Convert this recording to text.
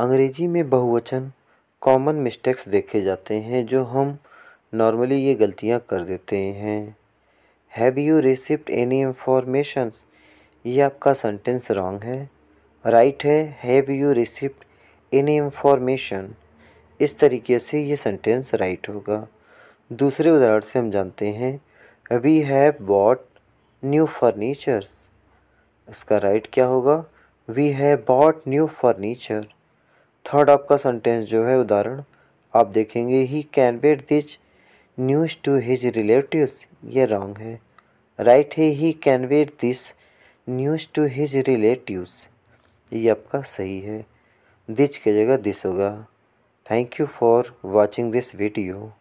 अंग्रेज़ी में बहुवचन कॉमन मिस्टेक्स देखे जाते हैं जो हम नॉर्मली ये गलतियाँ कर देते हैं have you receipt any information ये आपका सेंटेंस रॉन्ग है राइट है have you receipt any information इस तरीके से ये सेंटेंस राइट होगा दूसरे उदाहरण से हम जानते हैं we have bought new furnitures इसका राइट क्या होगा we have bought new furniture third आपका सेंटेंस जो है उदाहरण आप देखेंगे he can bet which news to his relative ये रॉन्ग है राइट है he can bet this news to his relatives ये आपका सही है दिच के जगह दिस होगा thank you for watching this video